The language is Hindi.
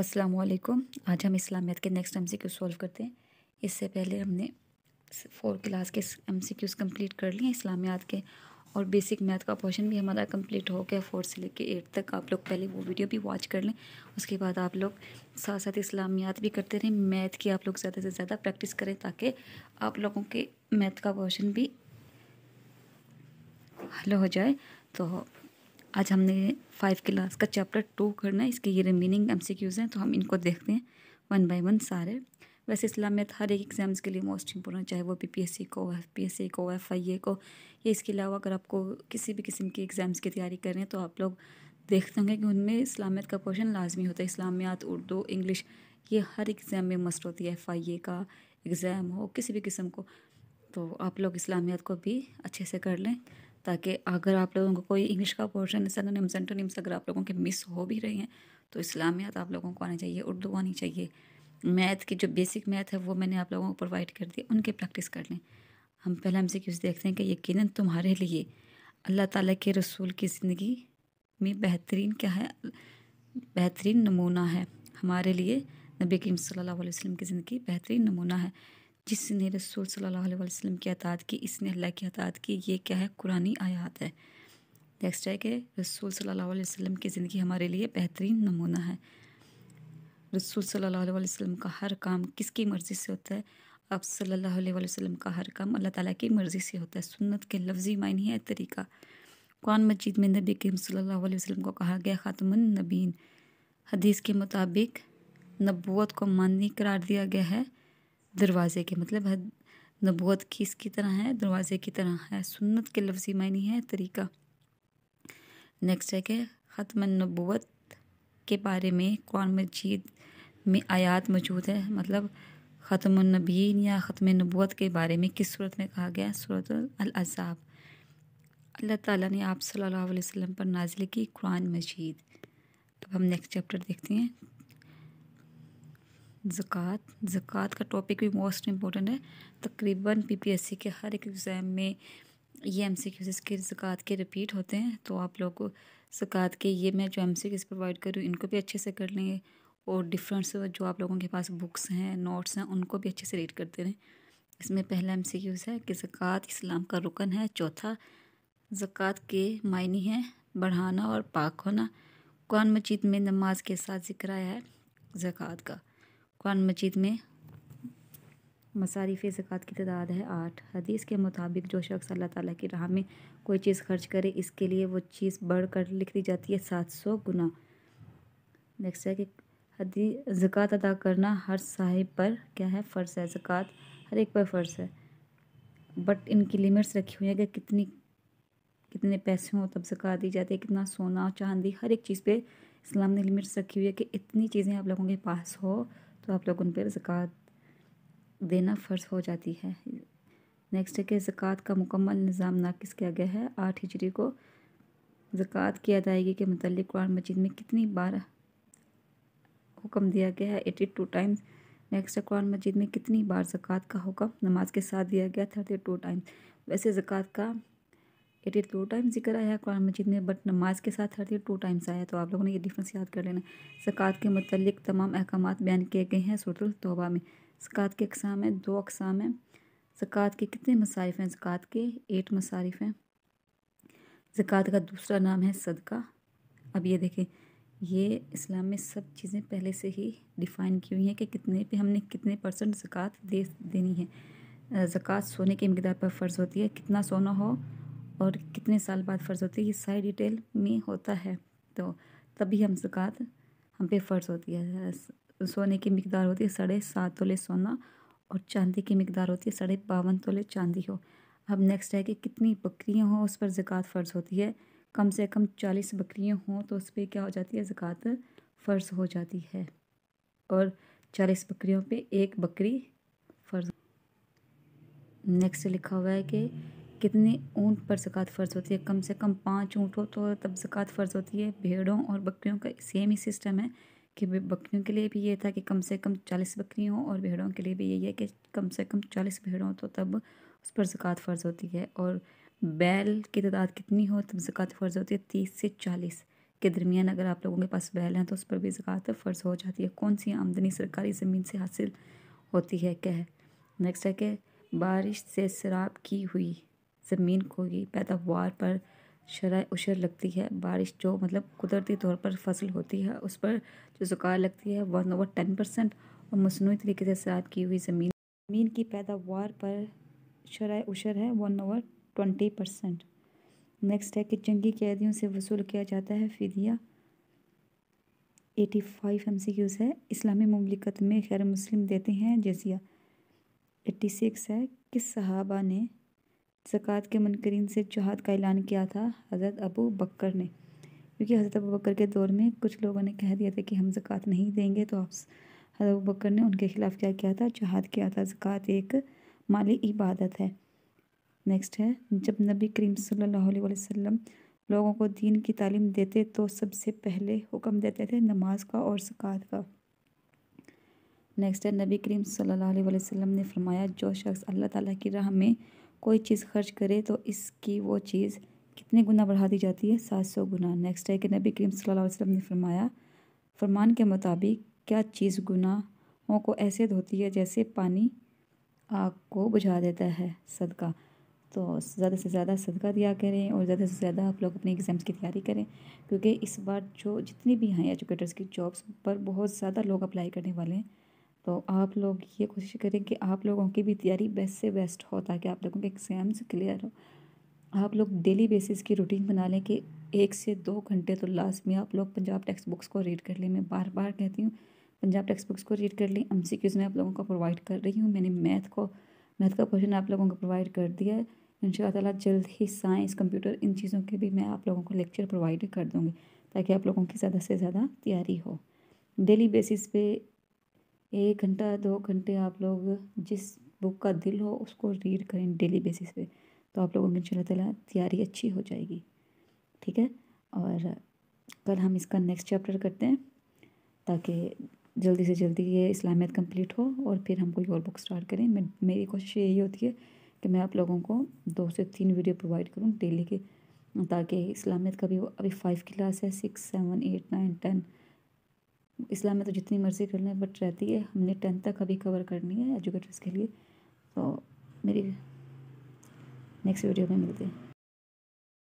अस्सलाम वालेकुम आज हम इस्लामियत के नेक्स्ट एमसीक्यू सॉल्व करते हैं इससे पहले हमने फोर क्लास के एमसीक्यूज कंप्लीट कर लिए इस्लामियत के और बेसिक मैथ का पोर्शन भी हमारा कंप्लीट हो गया फोर्थ से लेके एट तक आप लोग पहले वो वीडियो भी वॉच कर लें उसके बाद आप लोग साथ साथ इस्लामियात भी करते रहें मैथ की आप लोग ज़्यादा से ज़्यादा प्रैक्टिस करें ताकि आप लोगों के मैथ का पोर्शन भी हल हो जाए तो आज हमने फाइव क्लास का चैप्टर टू करना है इसके ये रिमेनिंग एम सी क्यूज़ हैं तो हम इनको देखते हैं वन बाई वन सारे वैसे इस्लामियत हर एक एग्ज़ाम्स के लिए मोस्ट इंपॉर्टेंट चाहे वो बी पी एस सी को एफ पी एस सी को एफ आई ए को या इसके अलावा अगर आपको किसी भी किस्म के एग्ज़ाम्स की तैयारी करें तो आप लोग देखते होंगे कि उनमें इस्लामियत का पोर्शन लाजमी होता है इस्लामियात उर्दू इंग्लिश ये हर एग्ज़ाम में मस्ट होती है एफ आई ए का एग्ज़ाम हो किसी भी किस्म को तो आप लोग इस्लामियात को भी अच्छे से कर लें ताकि अगर आप लोगों को कोई इंग्लिश का पोर्शन टू एंटोनिम्स अगर आप लोगों के मिस हो भी रही हैं तो इस्लामियात आप लोगों को आनी चाहिए उर्दू आनी चाहिए मैथ की जो बेसिक मैथ है वो मैंने आप लोगों को प्रोवाइड कर दी उनकी प्रैक्टिस कर लें हम पहले हमसे क्यों देखते हैं कि यकीन तुम्हारे लिए अल्लाह ताला के रसूल की ज़िंदगी में बेहतरीन क्या है बेहतरीन नमूना है हमारे लिए नबी करीम सल्लल्लाहु अलैहि वसल्लम की ज़िंदगी बेहतरीन नमूना है जिसने रसूल सल्लल्लाहु अलैहि वसल्लम की अतात की इसने अल्लाह की अतात की ये क्या है कुरानी आयात है नेक्स्ट है कि रसूल सल्लल्लाहु अलैहि वसल्लम की ज़िंदगी हमारे लिए बेहतरीन नमूना है रसूल सल्लल्लाहु अलैहि वसल्लम का हर काम किसकी मर्ज़ी से होता है अब सल्लल्लाहु अलैहि वसल्लम का हर काम अल्लाह ताला की मर्ज़ी से होता है सुन्नत के लफ्ज़ी मायने है तरीका कुरान मजीद में नबी करीम सल्लल्लाहु अलैहि वसल्लम को कहा गया ख़ातमन नबीन हदीस के मुताबिक नबूत को माननी करार दिया गया है दरवाज़े के मतलब नबूत की इसकी तरह है दरवाज़े की तरह है सुन्नत के लफ्ज़ी मायने है तरीका नेक्स्ट है कि ख़त्म नबोत के बारे में कौन मजीद में आयात मौजूद है मतलब ख़त्म नबीन या ख़त्म नबूत के बारे में किस सूरत में कहा गया सूरत अज़ाब अल्लाह ताला ने आप सल्लल्लाहु अलैहि वसल्लम पर नाजिल की कुरान मजीद अब हम नेक्स्ट चैप्टर देखते हैं ज़क़़त ज़क़़त का टॉपिक भी मोस्ट इम्पॉर्टेंट है तकरीबन पीपीएससी के हर एक एग्ज़ाम में ये एम सी क्यूज के ज़क़़त के रिपीट होते हैं तो आप लोग ज़क़़त के ये मैं जो एम सी क्यूज प्रोवाइड करूँ इनको भी अच्छे से कर लेंगे और डिफरेंट्स जो आप लोगों के पास बुक्स हैं नोट्स हैं उनको भी अच्छे से रीड करते रहें इसमें पहला एम सी क्यूज़ है कि ज़क़़त इस्लाम का रुकन है चौथा ज़क़़त के मायने हैं बढ़ाना और पाक होना कुरान मजीद में नमाज के साथ जिक्र आया है ज़क़़त का कुरान मजीद में मसारिफ ज़क़़त की तादाद है आठ हदीस के मुताबिक जो शख्स अल्लाह ताला की राह में कोई चीज़ खर्च करे इसके लिए वो चीज़ बढ़ कर लिख दी जाती है सात सौ गुना नेक्स्ट है कि हदी ज़क़़त अदा करना हर साहिब पर क्या है फ़र्ज़ है ज़क़़त हर एक पर फ़र्ज़ है बट इनकी लिमिट्स रखी हुई है कि कितनी कितने पैसे हों तब ज़क़़त दी जाती है कितना सोना चांदी हर एक चीज़ पर इस्लाम ने लिमिट्स रखी हुई है कि इतनी चीज़ें आप लोगों के पास हो तो आप लोग उन पर ज़क़़त देना फ़र्ज हो जाती है नेक्स्ट है कि ज़क़़त का मुकम्मल निज़ाम नाकस किया गया है आठ हिजरी को ज़क़़त की अदायगी के मतलब कुरान मजीद में कितनी बार हुक्म दिया गया है एटी टू टाइम्स नेक्स्ट है कुरान मजीद में कितनी बार ज़क़़त का हुक्म नमाज के साथ दिया गया थर्टी टू टाइम्स वैसे ज़क़़त का एटी एट टाइम्स जिक्र आया है कुरान मजीद में बट नमाज के साथ हर टू टाइम्स आया तो आप लोगों ने ये डिफरेंस याद कर लेना सक़ात के मतलब तमाम अहकाम बयान किए गए हैं सूरत तोबा में सक़ात के अकसाम हैं दो अकसाम हैं सकात के कितने मसारफ़ हैं ज़क़ात के एट मसारफ़ हैं ज़क़ात का दूसरा नाम है सदका अब ये देखें ये इस्लाम में सब चीज़ें पहले से ही डिफ़ाइन की हुई हैं कि कितने पे हमने कितने परसेंट ज़क़ात दे देनी है ज़क़़त सोने की मकदार पर फ़र्ज़ होती है कितना सोना हो और कितने साल बाद फ़र्ज़ होती है ये सारी डिटेल में होता है तो तभी हम जक़ात हम पे फ़र्ज़ होती है सोने की मकदार होती है साढ़े सात तोले सोना और चांदी की मकदार होती है साढ़े बावन तोले चांदी हो अब नेक्स्ट है कि कितनी बकरियां हों उस पर ज़क़़त फ़र्ज़ होती है कम से कम चालीस बकरियां हों तो उस पर क्या हो जाती है ज़क़़त फ़र्ज़ हो जाती है और चालीस बकरियों पे एक बकरी फ़र्ज़ नेक्स्ट लिखा हुआ है कि कितने ऊँट पर ज़क़़त फ़र्ज़ होती है कम से कम पाँच ऊँट हो तो तब ज़क़़त फ़र्ज़ होती है भेड़ों और बकरियों का सेम ही सिस्टम है कि बकरियों के लिए भी ये था कि कम से कम चालीस बकरी हों और भेड़ों के लिए भी यही है कि कम से कम चालीस भेड़ों तो तब उस पर ज़क़़त फ़र्ज़ होती है और बैल की तादाद कितनी हो तब ज़क़़त फ़र्ज़ होती है तीस से चालीस के दरमियान अगर आप लोगों के पास बैल हैं तो उस पर भी ज़क़़त फ़र्ज़ हो जाती है कौन सी आमदनी सरकारी ज़मीन से हासिल होती है क्या है नेक्स्ट है कि बारिश से शराब की हुई ज़मीन ही पैदावार पर शरा उशर लगती है बारिश जो मतलब कुदरती तौर पर फसल होती है उस पर जो जुकार लगती है वन ओवर टेन परसेंट और मसनू तरीके से सरात की हुई ज़मीन ज़मीन की पैदावार पर शरह उशर है one over twenty percent next है कि जंगी कैदियों से वसूल किया जाता है फिदिया eighty five M C Qs है इस्लामी ममलिकत में गैर मुस्लिम देते हैं जजिया एट्टी सिक्स है किस सहाबा ने जक़ात के मनकरीन से जहाद का ऐलान किया था हज़रत अबू बकर ने क्योंकि हज़रत अबू बकर के दौर में कुछ लोगों ने कह दिया था कि हम जक़ात नहीं देंगे तो आप हज़रत अबू बकर ने उनके ख़िलाफ़ क्या किया था जहाद किया था जक़ात एक माली इबादत है नेक्स्ट है जब नबी करीम सल्लल्लाहु अलैहि वसल्लम लोगों को दीन की तालीम देते तो सबसे पहले हुक्म देते थे नमाज का और जक़ात का नेक्स्ट है नबी करीम सल्लल्लाहु अलैहि वसल्लम ने फरमाया जो शख्स अल्लाह ताला की राह में कोई चीज़ खर्च करे तो इसकी वो चीज़ कितने गुना बढ़ा दी जाती है सात सौ गुना नेक्स्ट है कि नबी करीम सल्लल्लाहु अलैहि वसल्लम ने फरमाया फरमान के मुताबिक क्या चीज़ गुनाहों को ऐसे धोती है जैसे पानी आग को बुझा देता है सदका तो ज़्यादा से ज़्यादा सदका दिया करें और ज़्यादा से ज़्यादा आप लोग अपने एग्ज़ाम्स की तैयारी करें क्योंकि इस बार जो जितनी भी हैं एजुकेटर्स की जॉब्स पर बहुत ज़्यादा लोग अप्लाई करने वाले हैं तो आप लोग ये कोशिश करें कि आप लोगों की भी तैयारी बेस्ट से बेस्ट हो ताकि आप लोगों के एग्ज़ाम्स क्लियर हो आप लोग डेली बेसिस की रूटीन बना लें कि एक से दो घंटे तो लास्ट में आप लोग पंजाब टेक्स्ट बुक्स को रीड कर लें मैं बार बार कहती हूँ पंजाब टेक्स्ट बुक्स को रीड कर लें एम सी क्यूज़ मैं आप लोगों को प्रोवाइड कर रही हूँ मैंने मैथ को मैथ का क्वेश्चन आप लोगों को प्रोवाइड कर दिया है इन शाला जल्द ही साइंस कंप्यूटर इन चीज़ों के भी मैं आप लोगों को लेक्चर प्रोवाइड कर दूँगी ताकि आप लोगों की ज़्यादा से ज़्यादा तैयारी हो डेली बेसिस पे एक घंटा दो घंटे आप लोग जिस बुक का दिल हो उसको रीड करें डेली बेसिस पे तो आप लोगों की इन ताला तैयारी अच्छी हो जाएगी ठीक है और कल हम इसका नेक्स्ट चैप्टर करते हैं ताकि जल्दी से जल्दी ये इस्लामियत कंप्लीट हो और फिर हम कोई और बुक स्टार्ट करें मैं मेरी कोशिश यही होती है कि मैं आप लोगों को दो से तीन वीडियो प्रोवाइड करूँ डेली के ताकि इस्लामियत का भी अभी फाइव क्लास है six seven eight nine ten इस्लाम में तो जितनी मर्ज़ी कर लें बट रहती है हमने टेंथ तक अभी कवर करनी है एजुकेटर्स के लिए तो मेरी नेक्स्ट वीडियो में मिलते हैं